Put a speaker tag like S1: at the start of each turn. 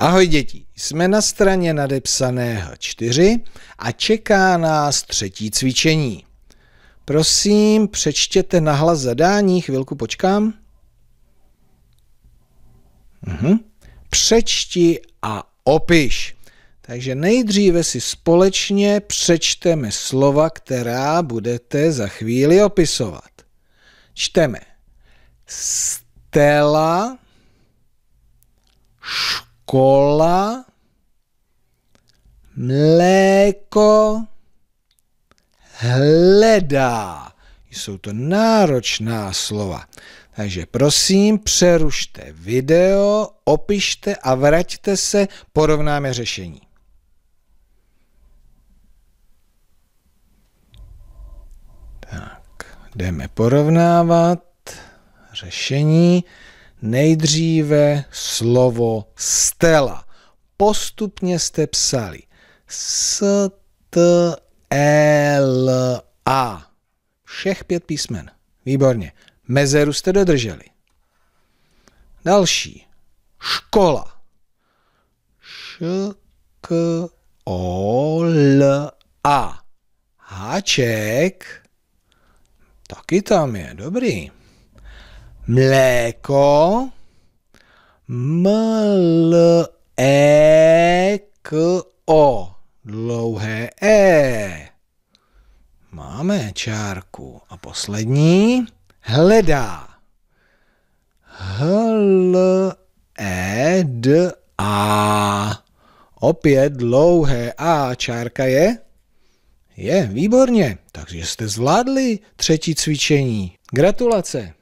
S1: Ahoj děti, jsme na straně nadepsaného 4 a čeká nás třetí cvičení. Prosím, přečtěte nahlas zadání, chvilku počkám. Mhm. Přečti a opiš. Takže nejdříve si společně přečteme slova, která budete za chvíli opisovat. Čteme. Stela kola, mléko, hledá. Jsou to náročná slova. Takže prosím, přerušte video, opište a vraťte se, porovnáme řešení. Tak, jdeme porovnávat řešení nejdříve slovo stela. Postupně jste psali s, t, e l, a. Všech pět písmen. Výborně. Mezeru jste dodrželi. Další. Škola. Š, k, o, l, a. Háček. Taky tam je, dobrý mléko, mléko, e dlouhé e. Máme čárku. A poslední, hledá. Hl, e, d, a. Opět dlouhé a čárka je? Je, výborně. Takže jste zvládli třetí cvičení. Gratulace.